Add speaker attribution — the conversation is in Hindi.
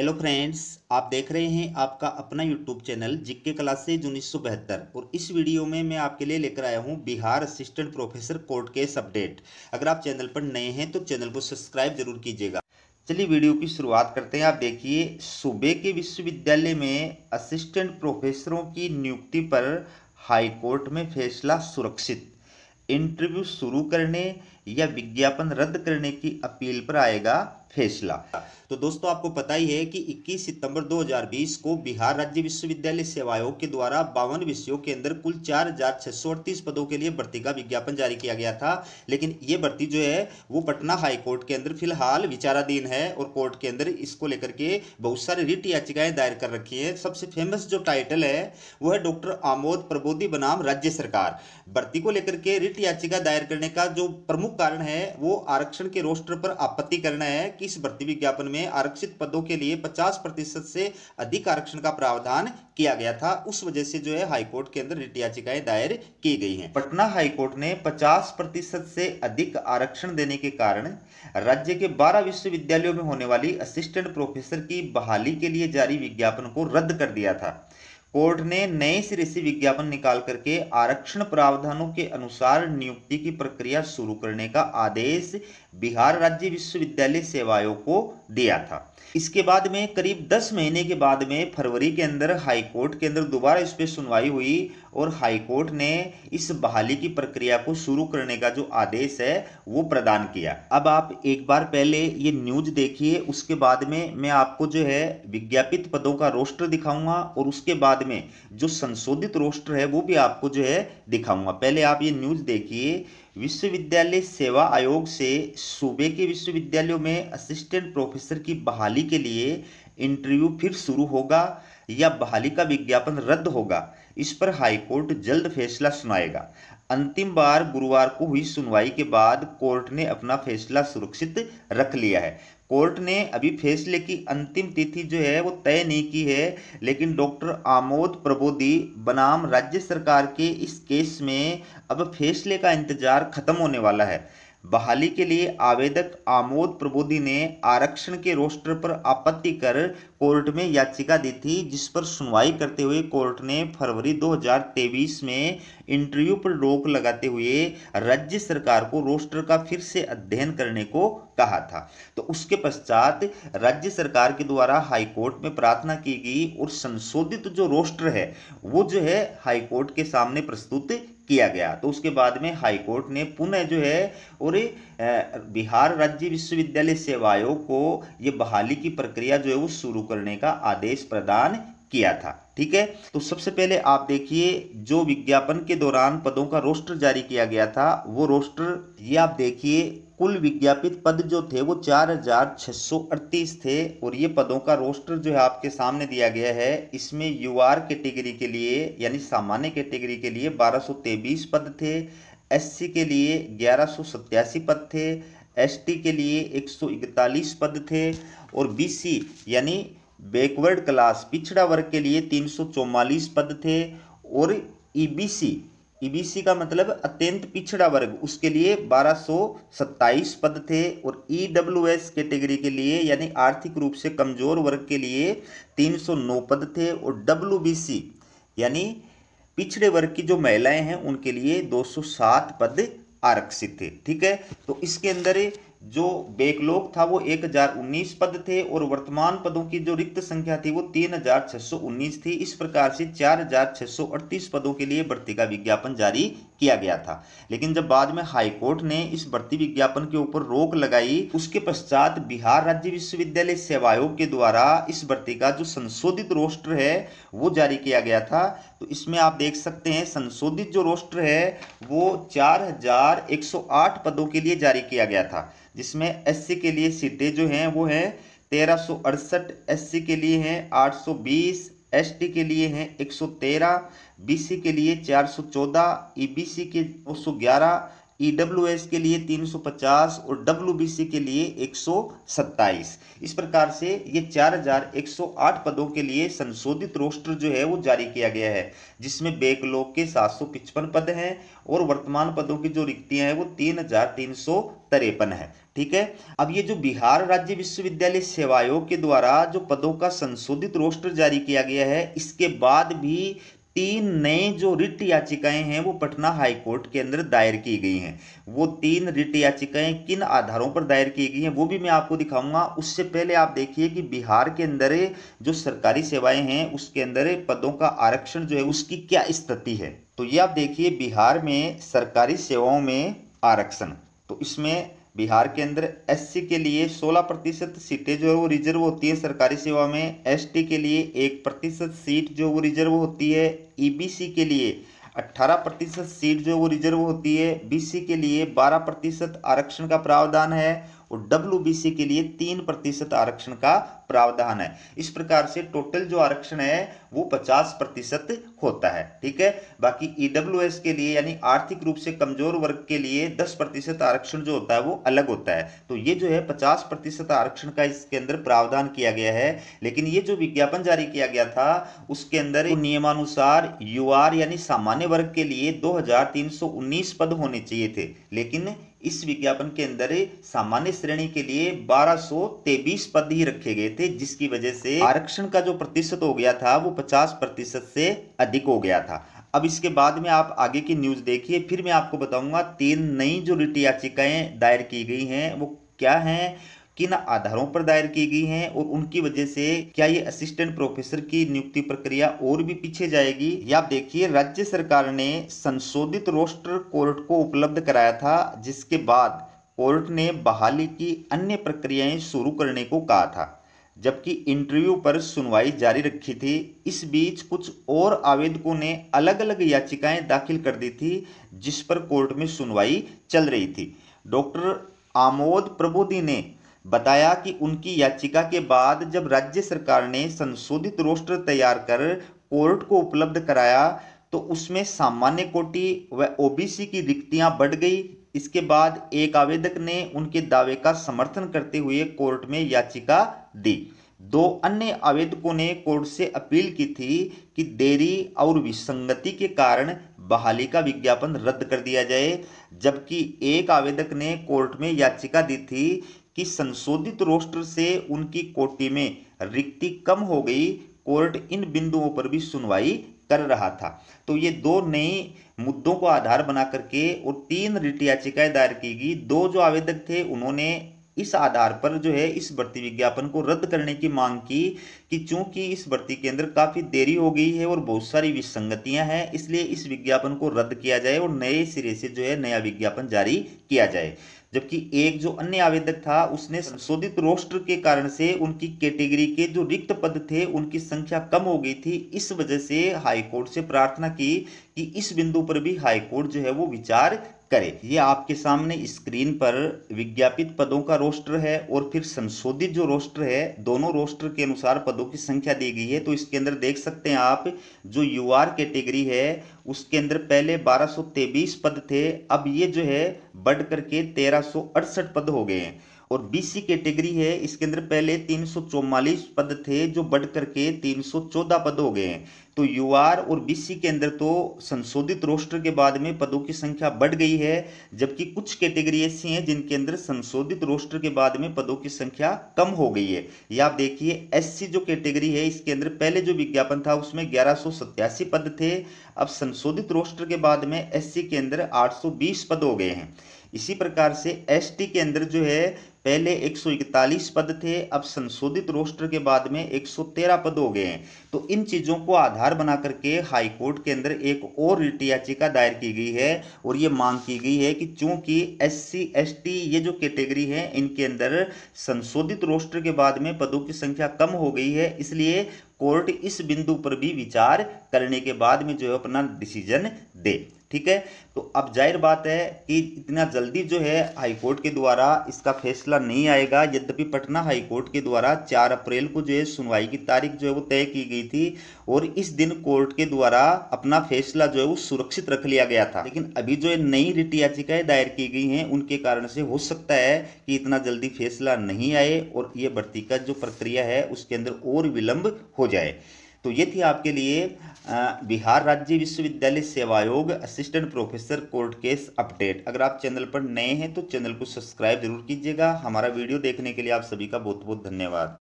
Speaker 1: हेलो फ्रेंड्स आप देख रहे हैं आपका अपना यूट्यूब चैनल जिक्के क्लासेज उन्नीस और इस वीडियो में मैं आपके लिए लेकर आया हूं Bihar assistant professor court case update अगर आप चैनल पर नए हैं तो चैनल को सब्सक्राइब जरूर कीजिएगा चलिए वीडियो की शुरुआत करते हैं आप देखिए सूबे के विश्वविद्यालय में असिस्टेंट प्रोफेसरों की नियुक्ति पर हाईकोर्ट में फैसला सुरक्षित इंटरव्यू शुरू करने या विज्ञापन रद्द करने की अपील पर आएगा फैसला तो दोस्तों आपको पता ही है कि 21 सितंबर 2020 को बिहार राज्य विश्वविद्यालय सेवा आयोग के द्वारा बावन विषयों के अंदर कुल चार पदों के लिए भर्ती का विज्ञापन जारी किया गया था लेकिन ये भर्ती जो है वो पटना हाईकोर्ट के अंदर फिलहाल विचाराधीन है और कोर्ट के अंदर इसको लेकर के बहुत सारे रिट याचिकाएं दायर कर रखी है सबसे फेमस जो टाइटल है वो है डॉक्टर आमोद प्रबोधि बनाम राज्य सरकार भर्ती को लेकर के रिट याचिका दायर करने का जो प्रमुख कारण है वो आरक्षण के रोस्टर पर आपत्ति करना है कि इस भर्ती विज्ञापन में आरक्षित पदों के लिए 50 प्रतिशत से अधिक आरक्षण का प्रावधान किया गया था उस वजह से जो है हाईकोर्ट के अंदर रिट याचिकाएं दायर की गई हैं पटना हाईकोर्ट ने 50 प्रतिशत से अधिक आरक्षण देने के कारण राज्य के 12 विश्वविद्यालयों में होने वाली असिस्टेंट प्रोफेसर की बहाली के लिए जारी विज्ञापन को रद्द कर दिया था कोर्ट ने नए सिरे से विज्ञापन निकाल करके आरक्षण प्रावधानों के अनुसार नियुक्ति की प्रक्रिया शुरू करने का आदेश बिहार राज्य विश्वविद्यालय सेवाओं को दिया था इसके बाद में करीब 10 महीने के बाद में फरवरी के अंदर हाईकोर्ट के अंदर दोबारा इस पर सुनवाई हुई और हाईकोर्ट ने इस बहाली की प्रक्रिया को शुरू करने का जो आदेश है वो प्रदान किया अब आप एक बार पहले ये न्यूज देखिए उसके बाद में मैं आपको जो है विज्ञापित पदों का रोस्टर दिखाऊंगा और उसके बाद में जो संशोधित रोस्टर है वो भी आपको जो है दिखाऊंगा पहले आप ये न्यूज देखिए विश्वविद्यालय सेवा आयोग से सूबे के विश्वविद्यालयों में असिस्टेंट प्रोफेसर की बहाली के लिए इंटरव्यू फिर शुरू होगा या बहाली का विज्ञापन रद्द होगा इस पर हाईकोर्ट जल्द फैसला सुनाएगा अंतिम बार गुरुवार को हुई सुनवाई के बाद कोर्ट ने अपना फैसला सुरक्षित रख लिया है कोर्ट ने अभी फैसले की अंतिम तिथि जो है वो तय नहीं की है लेकिन डॉक्टर आमोद प्रबोधि बनाम राज्य सरकार के इस केस में अब फैसले का इंतजार खत्म होने वाला है बहाली के लिए आवेदक आमोद प्रबोधी ने आरक्षण के रोस्टर पर आपत्ति कर कोर्ट में याचिका दी थी जिस पर सुनवाई करते हुए कोर्ट ने फरवरी 2023 में इंटरव्यू पर रोक लगाते हुए राज्य सरकार को रोस्टर का फिर से अध्ययन करने को कहा था तो उसके पश्चात राज्य सरकार के द्वारा हाईकोर्ट में प्रार्थना की गई और संशोधित जो रोस्टर है वो जो है हाईकोर्ट के सामने प्रस्तुत किया गया तो उसके बाद में हाईकोर्ट ने पुनः जो है और बिहार राज्य विश्वविद्यालय सेवा आयोग को ये बहाली की प्रक्रिया जो है वो शुरू करने का आदेश प्रदान किया था ठीक है तो सबसे पहले आप देखिए जो विज्ञापन के दौरान पदों का रोस्टर जारी किया गया था वो रोस्टर ये आप देखिए कुल विज्ञापित पद जो थे वो चार हजार छः सौ अड़तीस थे और ये पदों का रोस्टर जो है आपके सामने दिया गया है इसमें यू आर कैटेगरी के, के लिए यानी सामान्य कैटेगरी के, के लिए बारह सौ तेईस पद थे एससी के लिए ग्यारह सौ सत्तासी पद थे एसटी के लिए एक सौ इकतालीस पद थे और बीसी यानी बैकवर्ड क्लास पिछड़ा वर्ग के लिए तीन सौ चौवालीस पद थे और ईबीसी e ईबीसी e का मतलब अत्यंत पिछड़ा वर्ग उसके लिए 1227 पद थे और ईडब्ल्यूएस e कैटेगरी के लिए यानी आर्थिक रूप से कमजोर वर्ग के लिए 309 पद थे और डब्ल्यूबीसी यानी पिछड़े वर्ग की जो महिलाएं हैं उनके लिए 207 पद आरक्षित थे ठीक है तो इसके अंदर जो बेकलोक था वो 1019 पद थे और वर्तमान पदों की जो रिक्त संख्या थी वो 3619 थी इस प्रकार से 4638 पदों के लिए भर्ती का विज्ञापन जारी किया गया था लेकिन जब बाद में हाईकोर्ट ने इस भर्ती विज्ञापन के ऊपर रोक लगाई उसके पश्चात बिहार राज्य विश्वविद्यालय सेवा आयोग के द्वारा इस भर्ती का जो संशोधित रोस्टर है वो जारी किया गया था तो इसमें आप देख सकते हैं संशोधित जो रोस्टर है वो चार पदों के लिए जारी किया गया था जिसमें एस के लिए सीटें जो हैं वो हैं तेरह सौ के लिए हैं 820 एसटी के लिए हैं 113 बीसी के लिए 414 ईबीसी e के ग्यारह ईडब्ल्यूएस e के लिए 350 और डब्ल्यूबीसी के लिए 127 इस प्रकार से ये 4108 पदों के लिए संशोधित रोस्टर जो है वो जारी किया गया है जिसमें बेकलोक के सात पद हैं और वर्तमान पदों की जो रिक्तियां हैं वो तीन हजार तीन सौ तिरपन है ठीक है अब ये जो बिहार राज्य विश्वविद्यालय सेवा आयोग के द्वारा जो पदों का संशोधित रोस्टर जारी किया गया है इसके बाद भी तीन नए जो रिट याचिकाएं हैं वो पटना हाईकोर्ट के अंदर दायर की गई हैं वो तीन रिट याचिकाएं किन आधारों पर दायर की गई हैं वो भी मैं आपको दिखाऊंगा उससे पहले आप देखिए कि बिहार के अंदर जो सरकारी सेवाएं हैं उसके अंदर पदों का आरक्षण जो है उसकी क्या स्थिति है तो ये आप देखिए बिहार में सरकारी सेवाओं में आरक्षण तो इसमें बिहार के अंदर एससी के लिए 16 प्रतिशत सीटें जो है वो रिजर्व होती है सरकारी सेवा में एसटी के लिए एक प्रतिशत सीट जो वो रिजर्व होती है ईबीसी के लिए 18 प्रतिशत सीट जो वो रिजर्व होती है बीसी के लिए 12 प्रतिशत आरक्षण का प्रावधान है और डब्ल्यू के लिए तीन प्रतिशत आरक्षण का प्रावधान है इस प्रकार से टोटल जो आरक्षण है वो पचास प्रतिशत होता है ठीक है बाकी ईडब्ल्यू e के लिए यानी आर्थिक रूप से कमजोर वर्ग के लिए दस प्रतिशत आरक्षण जो होता है वो अलग होता है तो ये जो है पचास प्रतिशत आरक्षण का इसके अंदर प्रावधान किया गया है लेकिन ये जो विज्ञापन जारी किया गया था उसके अंदर नियमानुसार यू यानी सामान्य वर्ग के लिए दो पद होने चाहिए थे लेकिन इस विज्ञापन के अंदर सामान्य श्रेणी के लिए बारह पद ही रखे गए थे जिसकी वजह से आरक्षण का जो प्रतिशत हो गया था वो 50 प्रतिशत से अधिक हो गया था अब इसके बाद में आप आगे की न्यूज़ देखिए फिर मैं आपको बताऊंगा तीन नई जो रिट याचिकाएं दायर की गई हैं वो क्या हैं किन आधारों पर दायर की गई हैं और उनकी वजह से क्या ये असिस्टेंट प्रोफेसर की नियुक्ति प्रक्रिया और भी पीछे जाएगी या देखिए राज्य सरकार ने संशोधित रोस्टर कोर्ट को उपलब्ध कराया था जिसके बाद कोर्ट ने बहाली की अन्य प्रक्रियाएं शुरू करने को कहा था जबकि इंटरव्यू पर सुनवाई जारी रखी थी इस बीच कुछ और आवेदकों ने अलग अलग याचिकाएं दाखिल कर दी थी जिस पर कोर्ट में सुनवाई चल रही थी डॉक्टर आमोद प्रबोधि ने बताया कि उनकी याचिका के बाद जब राज्य सरकार ने संशोधित रोस्टर तैयार कर कोर्ट को उपलब्ध कराया तो उसमें सामान्य कोटि व ओबीसी की रिक्तियां बढ़ गई इसके बाद एक आवेदक ने उनके दावे का समर्थन करते हुए कोर्ट में याचिका दी दो अन्य आवेदकों ने कोर्ट से अपील की थी कि देरी और विसंगति के कारण बहाली का विज्ञापन रद्द कर दिया जाए जबकि एक आवेदक ने कोर्ट में याचिका दी थी कि संशोधित रोस्टर से उनकी कोटी में रिक्ति कम हो गई कोर्ट इन बिंदुओं पर भी सुनवाई कर रहा था तो ये दो नई मुद्दों को आधार बना करके और तीन रिट याचिकाएं दायर की गई दो जो आवेदक थे उन्होंने इस आधार पर जो है इस भर्ती विज्ञापन को रद्द करने की मांग की कि चूंकि इस भर्ती के अंदर काफ़ी देरी हो गई है और बहुत सारी विसंगतियां हैं इसलिए इस विज्ञापन को रद्द किया जाए और नए सिरे से जो है नया विज्ञापन जारी किया जाए जबकि एक जो अन्य आवेदक था उसने संशोधित रोस्टर के कारण से उनकी कैटेगरी के जो रिक्त पद थे उनकी संख्या कम हो गई थी इस वजह से हाईकोर्ट से प्रार्थना की कि इस बिंदु पर भी हाईकोर्ट जो है वो विचार करें ये आपके सामने स्क्रीन पर विज्ञापित पदों का रोस्टर है और फिर संशोधित जो रोस्टर है दोनों रोस्टर के अनुसार पदों की संख्या दी गई है तो इसके अंदर देख सकते हैं आप जो यूआर कैटेगरी है उसके अंदर पहले बारह पद थे अब ये जो है बढ़ करके तेरह पद हो गए हैं और बीसी कैटेगरी है इसके अंदर पहले तीन पद थे जो बढ़ करके 314 पद हो गए हैं तो यूआर और बीसी के अंदर तो संशोधित रोस्टर के बाद में पदों की संख्या बढ़ गई है जबकि कुछ कैटेगरी ऐसी हैं जिनके अंदर संशोधित रोस्टर के बाद में पदों की संख्या कम हो गई है या आप देखिए एससी जो कैटेगरी है इसके अंदर पहले जो विज्ञापन था उसमें ग्यारह पद थे अब संशोधित रोस्टर के बाद में एससी के अंदर 820 पद हो गए हैं इसी प्रकार से एसटी के अंदर जो है पहले 141 पद थे अब संशोधित रोस्टर के बाद में 113 पद हो गए हैं तो इन चीज़ों को आधार बना करके हाईकोर्ट के अंदर एक और रिट याचिका दायर की गई है और ये मांग की गई है कि चूंकि एससी एसटी ये जो कैटेगरी है इनके अंदर संशोधित रोस्टर के बाद में पदों की संख्या कम हो गई है इसलिए कोर्ट इस बिंदु पर भी विचार करने के बाद में जो है अपना डिसीजन दे ठीक है तो अब जाहिर बात है कि इतना जल्दी जो है हाईकोर्ट के द्वारा इसका फैसला नहीं आएगा यद्यपि पटना हाईकोर्ट के द्वारा चार अप्रैल को जो है सुनवाई की तारीख जो है वो तय की गई थी और इस दिन कोर्ट के द्वारा अपना फैसला जो है वो सुरक्षित रख लिया गया था लेकिन अभी जो है नई रिट याचिकाएं दायर की गई हैं उनके कारण से हो सकता है कि इतना जल्दी फैसला नहीं आए और ये भर्ती का जो प्रक्रिया है उसके अंदर और विलंब हो जाए तो ये थी आपके लिए बिहार राज्य विश्वविद्यालय सेवायोग assistant professor court case update अगर आप चैनल पर नए हैं तो चैनल को सब्सक्राइब जरूर कीजिएगा हमारा वीडियो देखने के लिए आप सभी का बहुत बहुत धन्यवाद